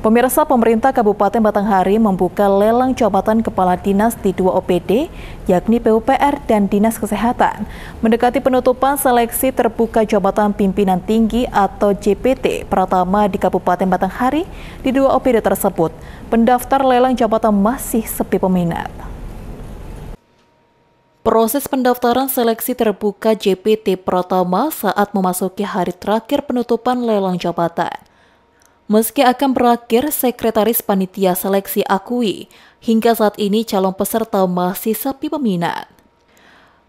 Pemirsa pemerintah Kabupaten Batanghari membuka lelang jabatan kepala dinas di dua OPD, yakni PUPR dan Dinas Kesehatan. Mendekati penutupan seleksi terbuka jabatan pimpinan tinggi atau JPT pertama di Kabupaten Batanghari di dua OPD tersebut, pendaftar lelang jabatan masih sepi peminat. Proses pendaftaran seleksi terbuka JPT pertama saat memasuki hari terakhir penutupan lelang jabatan. Meski akan berakhir, Sekretaris Panitia Seleksi akui hingga saat ini calon peserta masih sepi peminat.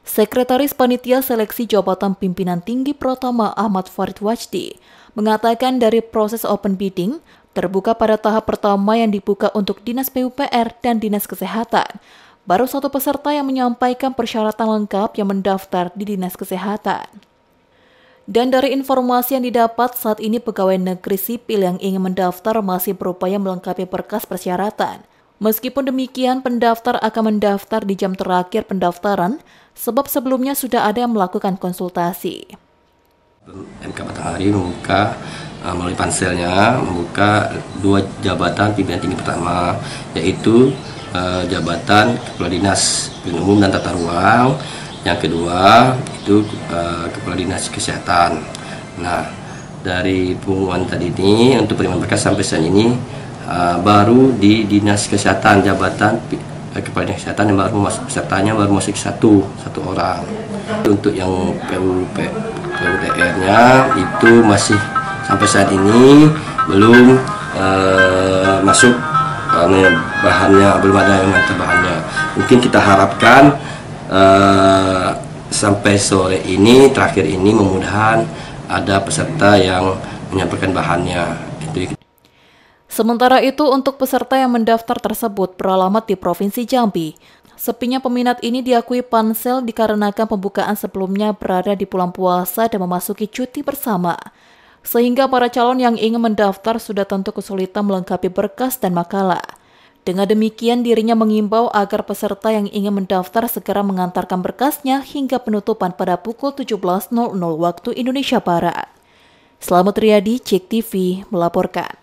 Sekretaris Panitia Seleksi Jabatan Pimpinan Tinggi Pratama Ahmad Farid Wajdi mengatakan dari proses open bidding terbuka pada tahap pertama yang dibuka untuk Dinas PUPR dan Dinas Kesehatan. Baru satu peserta yang menyampaikan persyaratan lengkap yang mendaftar di Dinas Kesehatan. Dan dari informasi yang didapat, saat ini pegawai negeri sipil yang ingin mendaftar masih berupaya melengkapi berkas persyaratan. Meskipun demikian, pendaftar akan mendaftar di jam terakhir pendaftaran, sebab sebelumnya sudah ada yang melakukan konsultasi. MK Matahari membuka uh, melalui panselnya membuka dua jabatan pimpinan tinggi pertama, yaitu uh, jabatan Kepala Dinas Pembangunan Umum dan Tata Ruang yang kedua itu uh, kepala dinas kesehatan nah dari pengumuman tadi ini untuk penerimaan berkas sampai saat ini uh, baru di dinas kesehatan jabatan uh, kepala dinas kesehatan yang baru masuk pesertanya baru masuk satu satu orang untuk yang PUP PUPR-nya itu masih sampai saat ini belum uh, masuk uh, bahannya belum ada yang mantap bahannya mungkin kita harapkan Eh, sampai sore ini terakhir ini mudah-mudahan ada peserta yang menyampaikan bahannya. Sementara itu untuk peserta yang mendaftar tersebut beralamat di Provinsi Jambi. Sepinya peminat ini diakui Pansel dikarenakan pembukaan sebelumnya berada di pulang puasa dan memasuki cuti bersama. Sehingga para calon yang ingin mendaftar sudah tentu kesulitan melengkapi berkas dan makalah. Dengan demikian dirinya mengimbau agar peserta yang ingin mendaftar segera mengantarkan berkasnya hingga penutupan pada pukul 17.00 waktu Indonesia Barat. Selamat Riyadi, Cek TV melaporkan.